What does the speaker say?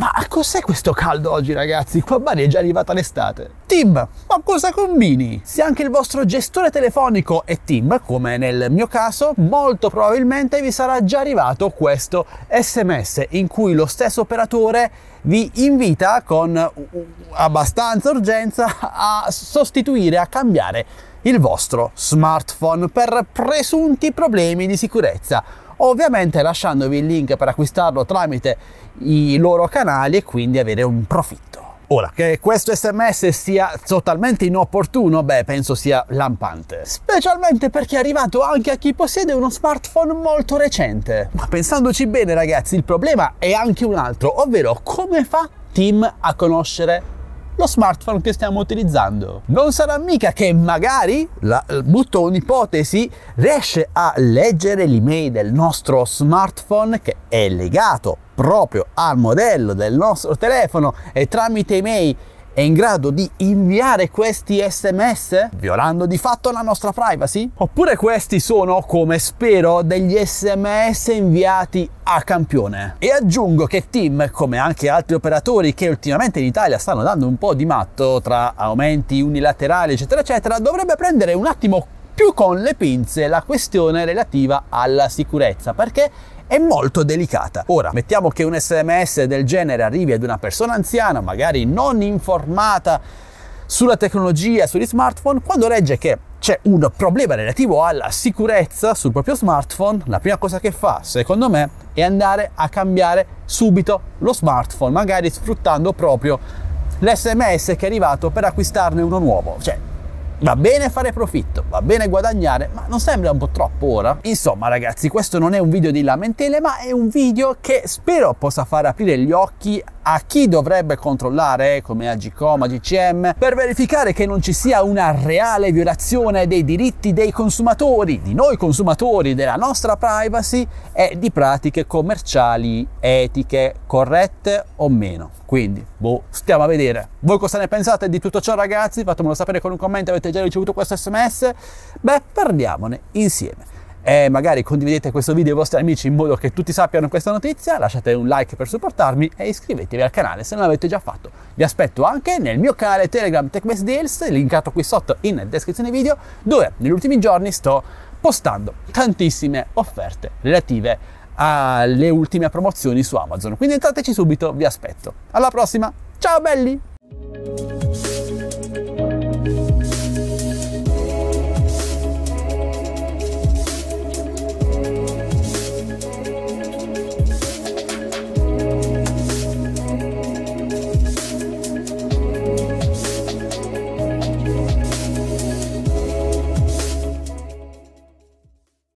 Ma cos'è questo caldo oggi ragazzi? Qua a Bari è già arrivata l'estate. Tim, ma cosa combini? Se anche il vostro gestore telefonico è Tim, come nel mio caso, molto probabilmente vi sarà già arrivato questo sms in cui lo stesso operatore vi invita con abbastanza urgenza a sostituire, a cambiare il vostro smartphone per presunti problemi di sicurezza ovviamente lasciandovi il link per acquistarlo tramite i loro canali e quindi avere un profitto. Ora, che questo sms sia totalmente inopportuno, beh, penso sia lampante. Specialmente perché è arrivato anche a chi possiede uno smartphone molto recente. Ma pensandoci bene, ragazzi, il problema è anche un altro, ovvero come fa Tim a conoscere lo smartphone che stiamo utilizzando. Non sarà mica che magari, la, eh, butto un'ipotesi, riesce a leggere l'email del nostro smartphone che è legato proprio al modello del nostro telefono e tramite email è in grado di inviare questi sms violando di fatto la nostra privacy? Oppure questi sono, come spero, degli sms inviati a campione? E aggiungo che Tim, come anche altri operatori che ultimamente in Italia stanno dando un po' di matto tra aumenti unilaterali eccetera eccetera, dovrebbe prendere un attimo più con le pinze la questione relativa alla sicurezza, perché è molto delicata. Ora, mettiamo che un sms del genere arrivi ad una persona anziana, magari non informata sulla tecnologia, sugli smartphone, quando legge che c'è un problema relativo alla sicurezza sul proprio smartphone, la prima cosa che fa, secondo me, è andare a cambiare subito lo smartphone, magari sfruttando proprio l'SMS che è arrivato per acquistarne uno nuovo. Cioè, Va bene fare profitto, va bene guadagnare, ma non sembra un po' troppo ora? Insomma ragazzi, questo non è un video di lamentele, ma è un video che spero possa far aprire gli occhi a chi dovrebbe controllare, eh, come Agicom, AGCM, per verificare che non ci sia una reale violazione dei diritti dei consumatori, di noi consumatori, della nostra privacy e di pratiche commerciali etiche, corrette o meno. Quindi, boh, stiamo a vedere. Voi cosa ne pensate di tutto ciò ragazzi? Fatemelo sapere con un commento, avete hai già ricevuto questo sms? Beh, parliamone insieme. E eh, magari condividete questo video ai vostri amici in modo che tutti sappiano questa notizia, lasciate un like per supportarmi e iscrivetevi al canale se non l'avete già fatto. Vi aspetto anche nel mio canale Telegram TechBest Deals, linkato qui sotto in descrizione video, dove negli ultimi giorni sto postando tantissime offerte relative alle ultime promozioni su Amazon. Quindi entrateci subito, vi aspetto. Alla prossima, ciao belli!